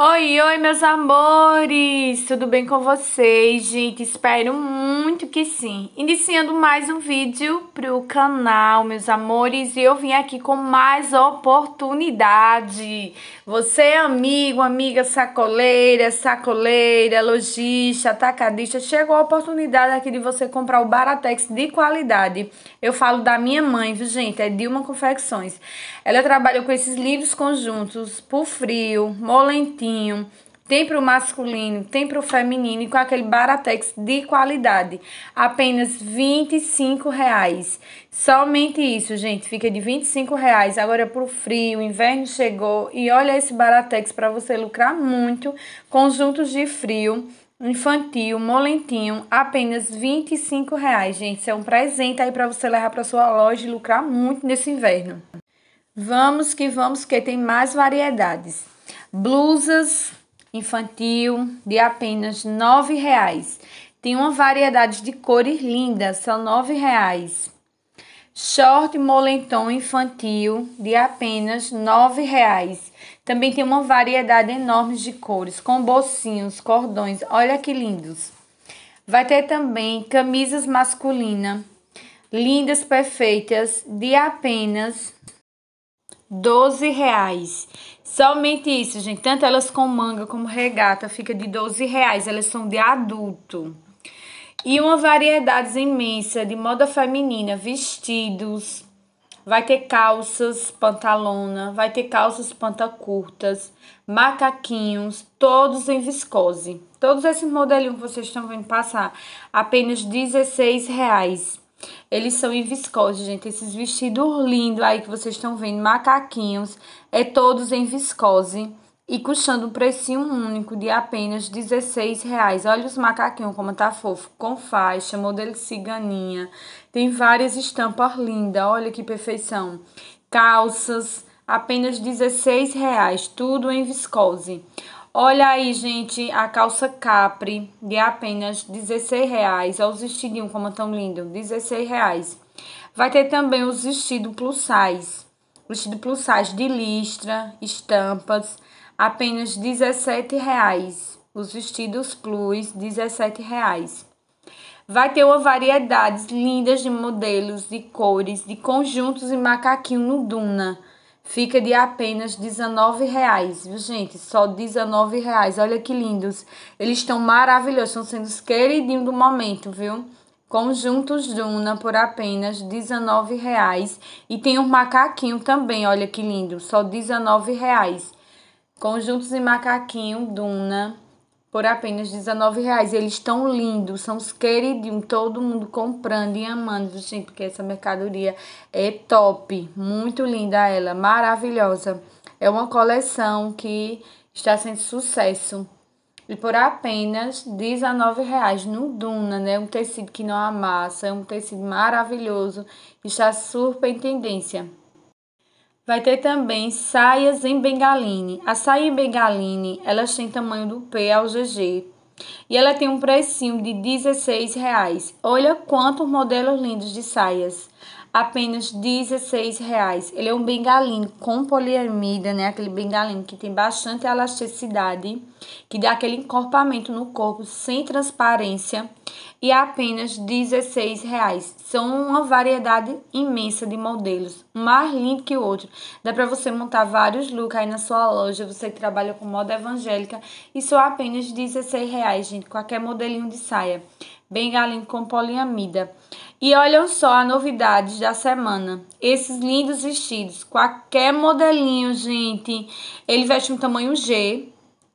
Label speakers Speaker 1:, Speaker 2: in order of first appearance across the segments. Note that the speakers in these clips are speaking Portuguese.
Speaker 1: Oi, oi, meus amores! Tudo bem com vocês, gente? Espero muito muito que sim. Iniciando mais um vídeo para o canal, meus amores, e eu vim aqui com mais oportunidade. Você, é amigo, amiga sacoleira, sacoleira, lojista, atacadista, chegou a oportunidade aqui de você comprar o Baratex de qualidade. Eu falo da minha mãe, viu, gente? É Dilma Confecções. Ela trabalhou com esses livros conjuntos, por frio, molentinho, tem para o masculino, tem para o feminino, e com aquele Baratex de qualidade. Apenas R$ reais. Somente isso, gente, fica de R$ reais. Agora é pro frio, o inverno chegou e olha esse Baratex para você lucrar muito. Conjuntos de frio infantil, molentinho, apenas R$ reais, gente. Isso é um presente aí para você levar para sua loja e lucrar muito nesse inverno. Vamos que vamos, que tem mais variedades. Blusas infantil de apenas nove reais. Tem uma variedade de cores lindas, são nove reais. Short moletom infantil de apenas nove reais. Também tem uma variedade enorme de cores, com bolsinhos, cordões, olha que lindos. Vai ter também camisas masculinas, lindas, perfeitas, de apenas 12 reais. Somente isso, gente. Tanto elas com manga como regata fica de 12 reais. Elas são de adulto. E uma variedade imensa de moda feminina, vestidos. Vai ter calças pantalona, vai ter calças pantacurtas, macaquinhos, todos em viscose. Todos esses modelinhos que vocês estão vendo passar, apenas 16 reais. Eles são em viscose, gente. Esses vestidos lindos aí que vocês estão vendo, macaquinhos, é todos em viscose e custando um precinho único de apenas R$16,00. Olha os macaquinhos como tá fofo, com faixa, modelo ciganinha. Tem várias estampas lindas, olha que perfeição. Calças, apenas R$16,00, tudo em viscose. Olha aí, gente, a calça Capri de apenas R$16,00. Olha os vestidinhos como tão lindo, R$16,00. Vai ter também os vestidos plus size. Vestido plus size de listra, estampas, apenas R$17,00. Os vestidos plus, R$17,00. Vai ter uma variedade lindas de modelos, de cores, de conjuntos e macaquinho no Duna fica de apenas R$19,00, viu, gente? Só R$19,00. Olha que lindos. Eles estão maravilhosos, estão sendo os queridinhos do momento, viu? Conjuntos Duna por apenas R$19,00. E tem um macaquinho também, olha que lindo. Só R$19,00. Conjuntos e macaquinho Duna por apenas R$19,00. Eles estão lindos, são os queridinhos, todo mundo comprando e amando, gente, porque essa mercadoria é top, muito linda ela, maravilhosa. É uma coleção que está sendo sucesso. E por apenas R$19,00 no Duna, né? Um tecido que não amassa, é um tecido maravilhoso, está super em tendência. Vai ter também saias em bengaline. A saia em bengaline, elas têm tamanho do P ao GG. E ela tem um precinho de R$16. Olha quantos modelos lindos de saias. Apenas R$16. Ele é um bengaline com poliamida, né? Aquele bengaline que tem bastante elasticidade, que dá aquele encorpamento no corpo sem transparência e apenas R$ reais São uma variedade imensa de modelos, um mais lindo que o outro. Dá para você montar vários looks aí na sua loja, você que trabalha com moda evangélica e só apenas R$ reais gente, qualquer modelinho de saia. Bem galinho com poliamida. E olham só a novidade da semana. Esses lindos vestidos, qualquer modelinho, gente. Ele veste um tamanho G,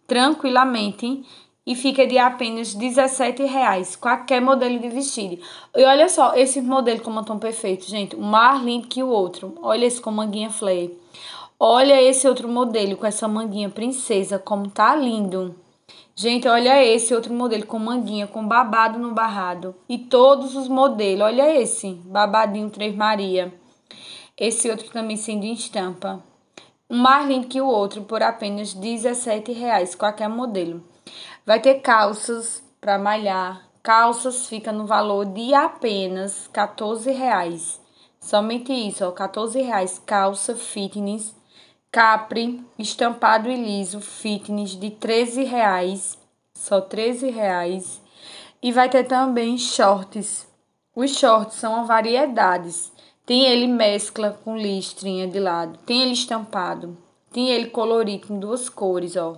Speaker 1: tranquilamente e fica de apenas R$17,00, qualquer modelo de vestido. E olha só, esse modelo como estão perfeito, gente, mais lindo que o outro. Olha esse com manguinha flare. Olha esse outro modelo com essa manguinha princesa, como tá lindo. Gente, olha esse outro modelo com manguinha, com babado no barrado. E todos os modelos, olha esse, babadinho Três Maria. Esse outro também sendo em estampa. Um mais lindo que o outro, por apenas R$17,00, qualquer modelo. Vai ter calças para malhar. Calças fica no valor de apenas R$ reais. Somente isso, ó, R$ reais. Calça fitness, capri, estampado e liso, fitness de R$ reais. Só R$ reais. E vai ter também shorts. Os shorts são variedades. Tem ele mescla com listrinha de lado. Tem ele estampado. Tem ele colorido com duas cores, ó.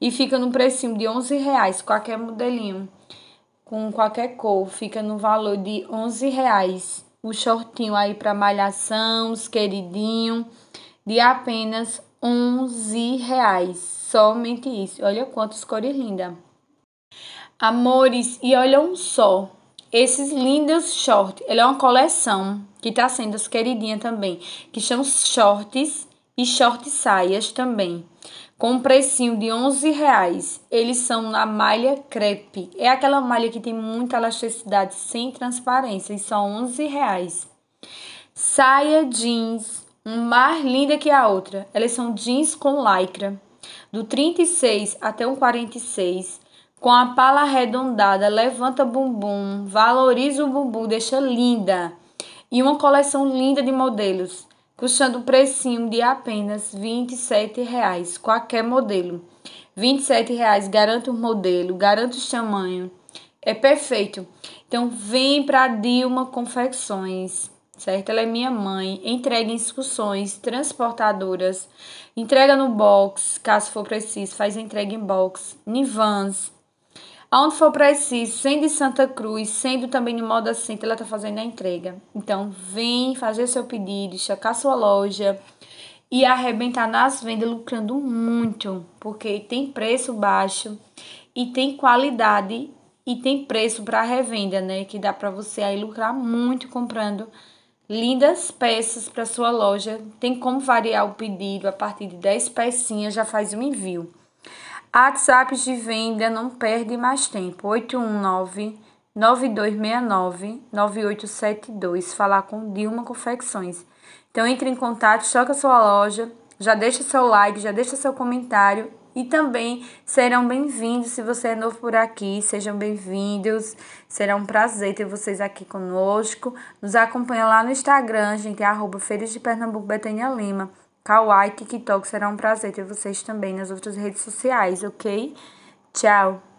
Speaker 1: E fica no precinho de 11 reais, qualquer modelinho, com qualquer cor, fica no valor de 11 reais. O shortinho aí para malhação, os queridinho, de apenas 11 reais. Somente isso. Olha quantas cores lindas. Amores, e olham só. Esses lindos shorts. Ele é uma coleção que tá sendo as queridinhas também. Que são shorts e short saias também com um precinho de 11 reais. Eles são na malha crepe. É aquela malha que tem muita elasticidade sem transparência e são 11 reais. Saia jeans, um mais linda que a outra. Elas são jeans com lycra, do 36 até um 46, com a pala arredondada, levanta bumbum, valoriza o bumbum, deixa linda. E uma coleção linda de modelos custando um precinho de apenas R$ 27,00, qualquer modelo. R$ 27,00 garante o modelo, garante o tamanho. É perfeito. Então vem para Dilma Confecções, certo? Ela é minha mãe. Entrega em instruções, transportadoras, entrega no box, caso for preciso, faz entrega em box, em vans. Aonde for preciso, sendo de Santa Cruz, sendo também de moda assento, ela está fazendo a entrega. Então, vem fazer seu pedido, checar sua loja e arrebentar nas vendas, lucrando muito, porque tem preço baixo e tem qualidade e tem preço para revenda, né? Que dá para você aí lucrar muito comprando lindas peças para sua loja. Tem como variar o pedido a partir de 10 pecinhas, já faz um envio. WhatsApps de venda não perde mais tempo. 819-9269-9872. Falar com Dilma Confecções. Então entre em contato, a sua loja, já deixa seu like, já deixa seu comentário e também serão bem-vindos se você é novo por aqui. Sejam bem-vindos. Será um prazer ter vocês aqui conosco. Nos acompanha lá no Instagram, gente, é arroba Feiras de Pernambuco Betânia Lima. Kawaii, TikTok, será um prazer ter vocês também nas outras redes sociais, ok? Tchau!